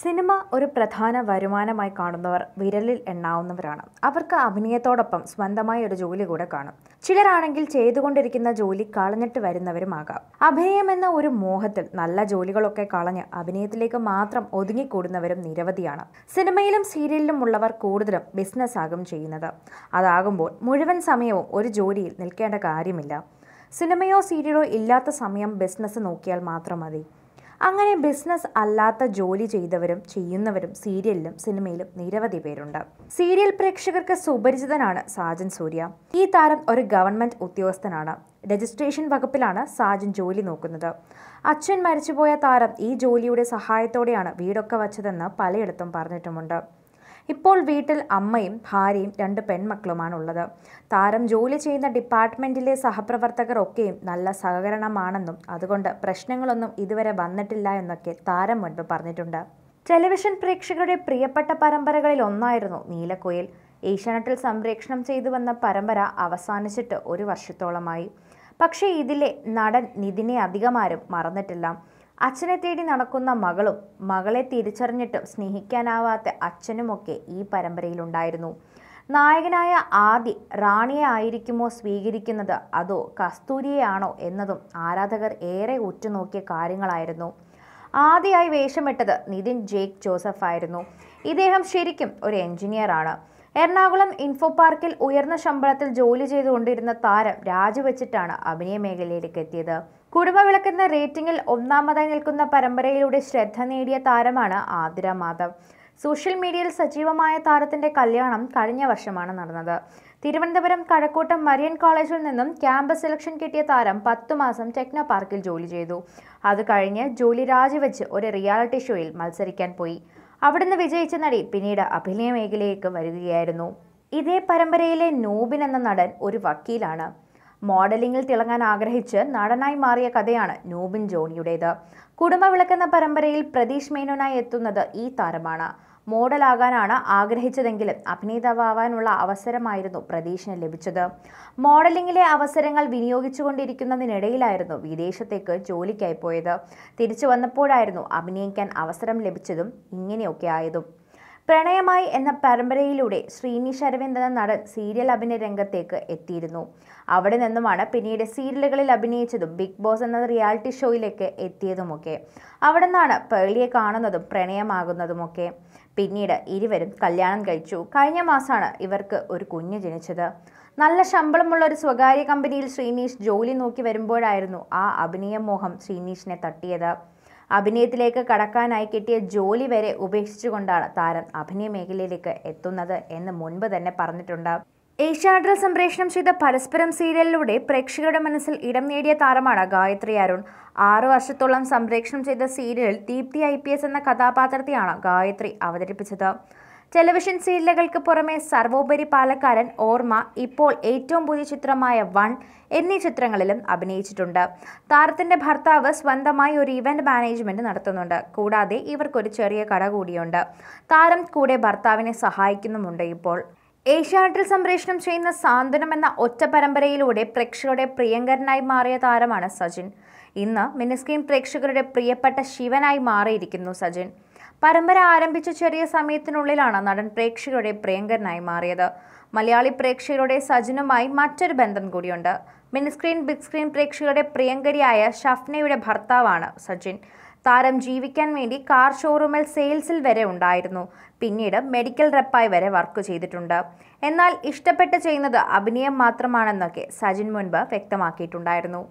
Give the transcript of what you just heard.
cinema ഒരു പ്രധാന വരുമാനമായി കാണുന്നവർ വിരലിൽ എണ്ണാവുന്നവരാണ് അവർക്ക് അഭിനയത്തോടൊപ്പം സ്വന്തമായ ഒരു ജോലി കൂടെ കാണും ചിലരാണെങ്കിൽ ചെയ്തുകൊണ്ടിരിക്കുന്ന ജോലി കളഞ്ഞിട്ട് വരുന്നവരുമാകാം അഭിനയം എന്ന ഒരു മോഹത്തിൽ നല്ല ജോലികളൊക്കെ കളഞ്ഞ് അഭിനയത്തിലേക്ക് മാത്രം ഒതുങ്ങിക്കൂടുന്നവരും നിരവധിയാണ് സിനിമയിലും സീരിയലിലും ഉള്ളവർ കൂടുതലും ബിസിനസ് ആകും ചെയ്യുന്നത് അതാകുമ്പോൾ മുഴുവൻ സമയവും ഒരു ജോലിയിൽ നിൽക്കേണ്ട കാര്യമില്ല സിനിമയോ സീരിയലോ ഇല്ലാത്ത സമയം ബിസിനസ് നോക്കിയാൽ മാത്രം മതി അങ്ങനെ ബിസിനസ് അല്ലാത്ത ജോലി ചെയ്തവരും ചെയ്യുന്നവരും സീരിയലിലും സിനിമയിലും നിരവധി പേരുണ്ട് സീരിയൽ പ്രേക്ഷകർക്ക് സുപരിചിതനാണ് സാജൻ സൂര്യ ഈ താരം ഒരു ഗവൺമെന്റ് ഉദ്യോഗസ്ഥനാണ് രജിസ്ട്രേഷൻ വകുപ്പിലാണ് സാജൻ ജോലി നോക്കുന്നത് അച്ഛൻ മരിച്ചുപോയ താരം ഈ ജോലിയുടെ സഹായത്തോടെയാണ് വീടൊക്കെ വച്ചതെന്ന് പലയിടത്തും പറഞ്ഞിട്ടുമുണ്ട് ഇപ്പോൾ വീട്ടിൽ അമ്മയും ഭാര്യയും രണ്ട് പെൺമക്കളുമാണ് ഉള്ളത് താരം ജോലി ചെയ്യുന്ന ഡിപ്പാർട്ട്മെൻറ്റിലെ സഹപ്രവർത്തകർ ഒക്കെയും നല്ല സഹകരണമാണെന്നും അതുകൊണ്ട് പ്രശ്നങ്ങളൊന്നും ഇതുവരെ വന്നിട്ടില്ല എന്നൊക്കെ താരം മുൻപ് പറഞ്ഞിട്ടുണ്ട് ടെലിവിഷൻ പ്രേക്ഷകരുടെ പ്രിയപ്പെട്ട പരമ്പരകളിൽ ഒന്നായിരുന്നു നീലക്കുയിൽ ഏഷ്യാനെറ്റിൽ സംപ്രേക്ഷണം ചെയ്തു വന്ന പരമ്പര അവസാനിച്ചിട്ട് ഒരു വർഷത്തോളമായി പക്ഷേ ഇതിലെ നടൻ നിതിനെ അധികമാരും മറന്നിട്ടില്ല അച്ഛനെ തേടി നടക്കുന്ന മകളും മകളെ തിരിച്ചറിഞ്ഞിട്ടും സ്നേഹിക്കാനാവാത്ത അച്ഛനുമൊക്കെ ഈ പരമ്പരയിലുണ്ടായിരുന്നു നായകനായ ആദി റാണിയെ ആയിരിക്കുമോ സ്വീകരിക്കുന്നത് അതോ കസ്തൂരിയെയാണോ എന്നതും ആരാധകർ ഏറെ ഉറ്റുനോക്കിയ കാര്യങ്ങളായിരുന്നു ആദ്യമായി വേഷമിട്ടത് നിതിൻ ജേക്ക് ജോസഫ് ആയിരുന്നു ഇദ്ദേഹം ശരിക്കും ഒരു എഞ്ചിനീയറാണ് എറണാകുളം ഇൻഫോ പാർക്കിൽ ഉയർന്ന ശമ്പളത്തിൽ ജോലി ചെയ്തുകൊണ്ടിരുന്ന താരം രാജിവെച്ചിട്ടാണ് അഭിനയ മേഖലയിലേക്ക് എത്തിയത് വിളക്കുന്ന റേറ്റിംഗിൽ ഒന്നാമതായി നിൽക്കുന്ന പരമ്പരയിലൂടെ ശ്രദ്ധ നേടിയ താരമാണ് ആതിര മാധവ് സോഷ്യൽ മീഡിയയിൽ സജീവമായ താരത്തിന്റെ കല്യാണം കഴിഞ്ഞ വർഷമാണ് നടന്നത് തിരുവനന്തപുരം കഴക്കൂട്ടം മരിയൻ കോളേജിൽ നിന്നും ക്യാമ്പസ് സെലക്ഷൻ കിട്ടിയ താരം പത്തു മാസം ടെക്നോ പാർക്കിൽ ജോലി ചെയ്തു അത് കഴിഞ്ഞ് ജോലി രാജിവെച്ച് ഒരു റിയാലിറ്റി ഷോയിൽ മത്സരിക്കാൻ പോയി അവിടുന്ന് വിജയിച്ച നടി പിന്നീട് അഭിനയ മേഖലയിലേക്ക് വരികയായിരുന്നു ഇതേ പരമ്പരയിലെ നോബിൻ എന്ന നടൻ ഒരു വക്കീലാണ് മോഡലിംഗിൽ തിളങ്ങാൻ ആഗ്രഹിച്ച് നടനായി മാറിയ കഥയാണ് നോബിൻ ജോണിയുടേത് വിളക്കുന്ന പരമ്പരയിൽ പ്രതീഷ് മേനോനായി എത്തുന്നത് ഈ താരമാണ് മോഡലാകാനാണ് ആഗ്രഹിച്ചതെങ്കിലും അഭിനേതാവാനുള്ള അവസരമായിരുന്നു പ്രതീഷിന് ലഭിച്ചത് മോഡലിംഗിലെ അവസരങ്ങൾ വിനിയോഗിച്ചുകൊണ്ടിരിക്കുന്നതിനിടയിലായിരുന്നു വിദേശത്തേക്ക് ജോലിക്കായി പോയത് തിരിച്ചു വന്നപ്പോഴായിരുന്നു അഭിനയിക്കാൻ അവസരം ലഭിച്ചതും ഇങ്ങനെയൊക്കെ ആയതും പ്രണയമായി എന്ന പരമ്പരയിലൂടെ ശ്രീനിഷ് അരവിന്ദ് എന്ന നടൻ സീരിയൽ അഭിനയ രംഗത്തേക്ക് എത്തിയിരുന്നു അവിടെ നിന്നുമാണ് പിന്നീട് സീരിയലുകളിൽ അഭിനയിച്ചതും ബിഗ് ബോസ് എന്ന റിയാലിറ്റി ഷോയിലേക്ക് എത്തിയതുമൊക്കെ അവിടെ നിന്നാണ് പേളിയെ കാണുന്നതും പ്രണയമാകുന്നതുമൊക്കെ പിന്നീട് ഇരുവരും കല്യാണം കഴിച്ചു കഴിഞ്ഞ മാസമാണ് ഇവർക്ക് ഒരു കുഞ്ഞ് ജനിച്ചത് നല്ല ശമ്പളമുള്ള ഒരു സ്വകാര്യ കമ്പനിയിൽ ശ്രീനീഷ് ജോലി നോക്കി വരുമ്പോഴായിരുന്നു ആ അഭിനയ മോഹം ശ്രീനീഷിനെ തട്ടിയത് അഭിനയത്തിലേക്ക് കടക്കാനായി കിട്ടിയ ജോലി വരെ ഉപേക്ഷിച്ചുകൊണ്ടാണ് താരം അഭിനയ മേഖലയിലേക്ക് എത്തുന്നത് എന്ന് മുൻപ് തന്നെ പറഞ്ഞിട്ടുണ്ട് ഏഷ്യാഡിൽ സംപ്രേഷണം ചെയ്ത പരസ്പരം സീരിയലിലൂടെ പ്രേക്ഷകരുടെ മനസ്സിൽ ഇടം നേടിയ താരമാണ് ഗായത്രി അരുൺ ആറു വർഷത്തോളം സംപ്രേഷണം ചെയ്ത സീരിയലിൽ ദീപ്തി ഐ എന്ന കഥാപാത്രത്തെയാണ് ഗായത്രി അവതരിപ്പിച്ചത് ടെലിവിഷൻ സീരിയലുകൾക്ക് പുറമെ സർവോപരി പാലക്കാരൻ ഓർമ്മ ഇപ്പോൾ ഏറ്റവും പുതിയ ചിത്രമായ വൺ എന്നീ ചിത്രങ്ങളിലും അഭിനയിച്ചിട്ടുണ്ട് താരത്തിന്റെ ഭർത്താവ് സ്വന്തമായി ഒരു ഇവന്റ് മാനേജ്മെന്റ് നടത്തുന്നുണ്ട് കൂടാതെ ഇവർക്കൊരു ചെറിയ കട കൂടിയുണ്ട് താരം കൂടെ ഭർത്താവിനെ സഹായിക്കുന്നുമുണ്ട് ഇപ്പോൾ ഏഷ്യാനെറ്റിൽ സംപ്രേഷണം ചെയ്യുന്ന സാന്ത്വനം എന്ന ഒറ്റ പരമ്പരയിലൂടെ പ്രേക്ഷകരുടെ പ്രിയങ്കരനായി മാറിയ താരമാണ് സജിൻ ഇന്ന് മിനിസ്ക്രീൻ പ്രേക്ഷകരുടെ പ്രിയപ്പെട്ട ശിവനായി മാറിയിരിക്കുന്നു സജിൻ പരമ്പര ആരംഭിച്ച ചെറിയ സമയത്തിനുള്ളിലാണ് നടൻ പ്രേക്ഷകരുടെ പ്രിയങ്കരനായി മാറിയത് മലയാളി പ്രേക്ഷകരുടെ സജനുമായി മറ്റൊരു ബന്ധം കൂടിയുണ്ട് മിനിസ്ക്രീൻ ബിഗ് സ്ക്രീൻ പ്രേക്ഷകരുടെ പ്രിയങ്കരിയായ ഷഫ്നയുടെ ഭർത്താവാണ് സജിൻ താരം ജീവിക്കാൻ വേണ്ടി കാർ ഷോറൂമിൽ സെയിൽസിൽ വരെ ഉണ്ടായിരുന്നു പിന്നീട് മെഡിക്കൽ റെപ്പായി വരെ വർക്ക് ചെയ്തിട്ടുണ്ട് എന്നാൽ ഇഷ്ടപ്പെട്ട് ചെയ്യുന്നത് അഭിനയം മാത്രമാണെന്നൊക്കെ സജിൻ മുൻപ് വ്യക്തമാക്കിയിട്ടുണ്ടായിരുന്നു